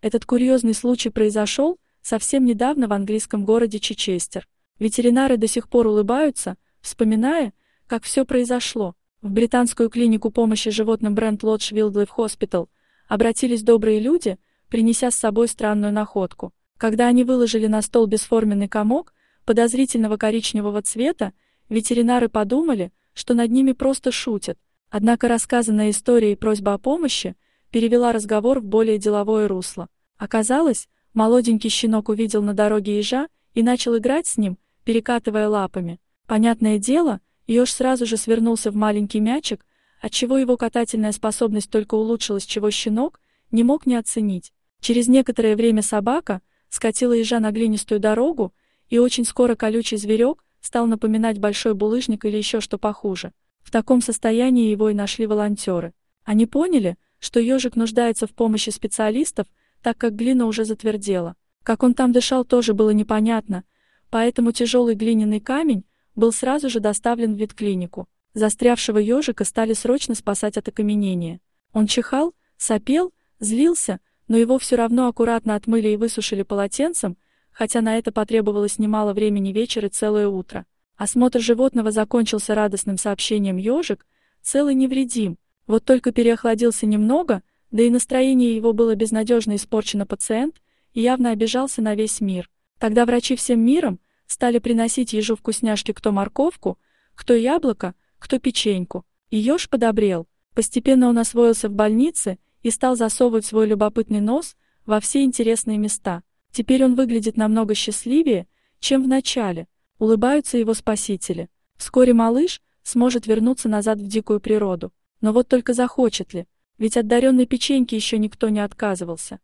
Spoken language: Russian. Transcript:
Этот курьезный случай произошел совсем недавно в английском городе Чичестер. Ветеринары до сих пор улыбаются, вспоминая, как все произошло. В британскую клинику помощи животным бренд Lodge Wildlife Hospital обратились добрые люди, принеся с собой странную находку. Когда они выложили на стол бесформенный комок, подозрительного коричневого цвета, ветеринары подумали, что над ними просто шутят, однако рассказанная история и просьба о помощи перевела разговор в более деловое русло. Оказалось, молоденький щенок увидел на дороге ежа и начал играть с ним, перекатывая лапами. Понятное дело, еж сразу же свернулся в маленький мячик, отчего его катательная способность только улучшилась, чего щенок не мог не оценить. Через некоторое время собака скатила ежа на глинистую дорогу, и очень скоро колючий зверек стал напоминать большой булыжник или еще что похуже. В таком состоянии его и нашли волонтеры. Они поняли, что ежик нуждается в помощи специалистов, так как глина уже затвердела. Как он там дышал, тоже было непонятно, поэтому тяжелый глиняный камень был сразу же доставлен в ветклинику. Застрявшего ежика стали срочно спасать от окаменения. Он чихал, сопел, злился, но его все равно аккуратно отмыли и высушили полотенцем, хотя на это потребовалось немало времени вечер и целое утро. Осмотр животного закончился радостным сообщением ежик, целый невредим, вот только переохладился немного, да и настроение его было безнадежно испорчено пациент и явно обижался на весь мир. Тогда врачи всем миром стали приносить ежу вкусняшки кто морковку, кто яблоко, кто печеньку. И еж подобрел. Постепенно он освоился в больнице и стал засовывать свой любопытный нос во все интересные места. Теперь он выглядит намного счастливее, чем в начале, улыбаются его спасители. Вскоре малыш сможет вернуться назад в дикую природу. Но вот только захочет ли, ведь от даренной печеньки еще никто не отказывался.